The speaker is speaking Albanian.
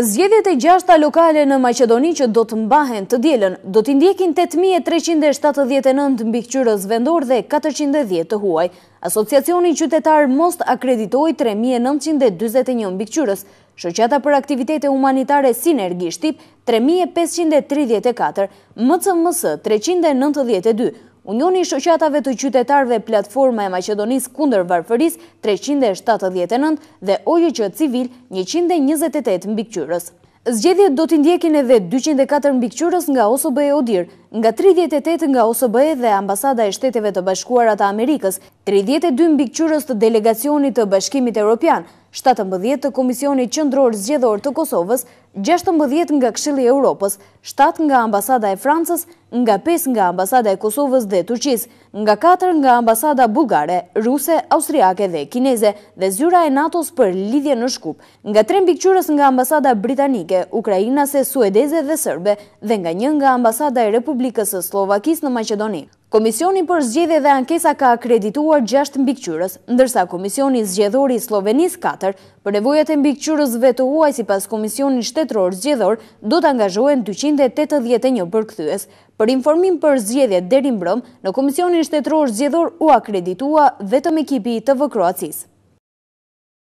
Zgjedhjet e gjashta lokale në Macedoni që do të mbahen të djelen, do të ndjekin 8.379 mbiqyrës vendor dhe 410 të huaj. Asociacionin qytetar most akreditoj 3.921 mbiqyrës, Shëqata për aktivitete humanitare Sinergi Shtip 3.534, MCMS 392, Unioni Shoqatave të Qytetarve Platforma e Macedonis kunder varfëris 379 dhe ojë që civil 128 mbikqyrës. Zgjedhjet do t'indjekin e dhe 204 mbikqyrës nga OSOBE Odir, nga 38 nga OSOBE dhe Ambasada e Shteteve të Bashkuarat Amerikës, 32 mbikqyrës të Delegacionit të Bashkimit Europian, 17 të Komisionit Qëndror Zgjedhor të Kosovës 16 nga Kshili Europës, 7 nga Ambasada e Francës, nga 5 nga Ambasada e Kosovës dhe Turqis, nga 4 nga Ambasada Bulgare, Ruse, Austriake dhe Kineze dhe zyra e Natos për lidhje në Shkup, nga 3 mbikqyres nga Ambasada Britanike, Ukrajinase, Suedeze dhe Sërbe dhe nga 1 nga Ambasada e Republikës e Slovakis në Macedoni. Komisionin për zgjede dhe ankesa ka akredituar 6 mbikqyres, ndërsa Komisionin zgjedhori Slovenis 4 për nevojat e mbikqyres vetohuaj si pas Komisionin shtetror zgjedhor do të angazhohen 281 për këthyes. Për informim për zgjede derin brëm, në Komisionin shtetror zgjedhor u akreditua vetëm ekipi të vëkroacis.